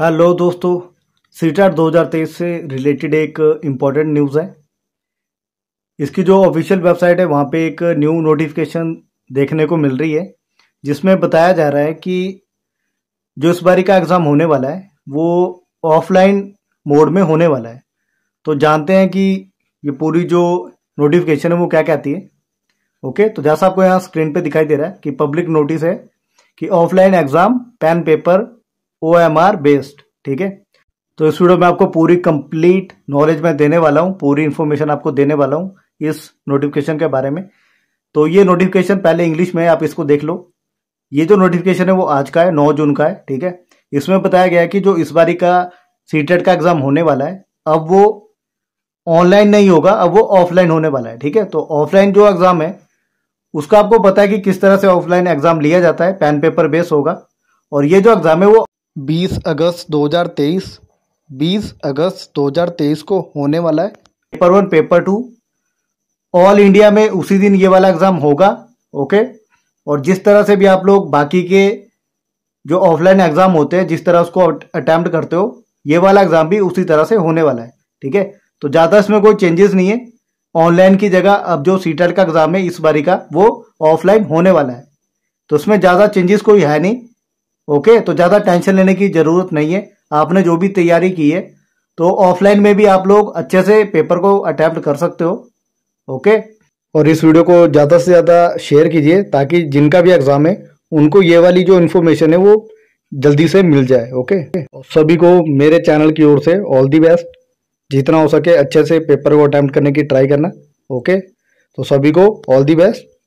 hello दोस्तों CTET 2023 से related एक इम्पॉर्टेंट न्यूज़ है इसकी जो ऑफिशियल वेबसाइट है वहाँ पे एक न्यू नोटिफिकेशन देखने को मिल रही है जिसमें बताया जा रहा है कि जो इस बारी का एग्ज़ाम होने वाला है वो ऑफलाइन मोड में होने वाला है तो जानते हैं कि ये पूरी जो नोटिफिकेशन है वो क्या कहती है ओके तो जैसा आपको यहाँ स्क्रीन पर दिखाई दे रहा है कि पब्लिक नोटिस है कि offline exam pen paper O M R based ठीक है तो इस वीडियो में आपको पूरी कंप्लीट नॉलेज मैं देने वाला हूँ पूरी इन्फॉर्मेशन आपको देने वाला हूँ इस नोटिफिकेशन के बारे में तो ये नोटिफिकेशन पहले इंग्लिश में आप इसको देख लो ये जो नोटिफिकेशन है वो आज का है नौ जून का है ठीक है इसमें बताया गया है कि जो इस बारी का सीटेट e का एग्जाम होने वाला है अब वो ऑनलाइन नहीं होगा अब वो ऑफलाइन होने वाला है ठीक है तो ऑफलाइन जो एग्जाम है उसका आपको पता है कि किस तरह से ऑफलाइन एग्जाम लिया जाता है पेन पेपर बेस होगा और ये जो एग्जाम है वो बीस अगस्त 2023 बीस अगस्त 2023 को होने वाला है paper one paper two all India में उसी दिन ये वाला एग्ज़ाम होगा ओके और जिस तरह से भी आप लोग बाकी के जो ऑफलाइन एग्ज़ाम होते हैं जिस तरह उसको अटैम्प्ट करते हो ये वाला एग्ज़ाम भी उसी तरह से होने वाला है ठीक है तो ज़्यादा इसमें कोई चेंजेस नहीं है ऑनलाइन की जगह अब जो सीटेट e का एग्ज़ाम है इस बारी का वो ऑफलाइन होने वाला है तो उसमें ज़्यादा चेंजेस कोई है नहीं ओके तो ज़्यादा टेंशन लेने की ज़रूरत नहीं है आपने जो भी तैयारी की है तो ऑफलाइन में भी आप लोग अच्छे से पेपर को अटैम्प्ट कर सकते हो ओके और इस वीडियो को ज़्यादा से ज़्यादा शेयर कीजिए ताकि जिनका भी एग्ज़ाम है उनको ये वाली जो इन्फॉर्मेशन है वो जल्दी से मिल जाए ओके सभी को मेरे चैनल की ओर से ऑल दी बेस्ट जितना हो सके अच्छे से पेपर को अटैम्प्ट करने की ट्राई करना ओके तो सभी को ऑल दी बेस्ट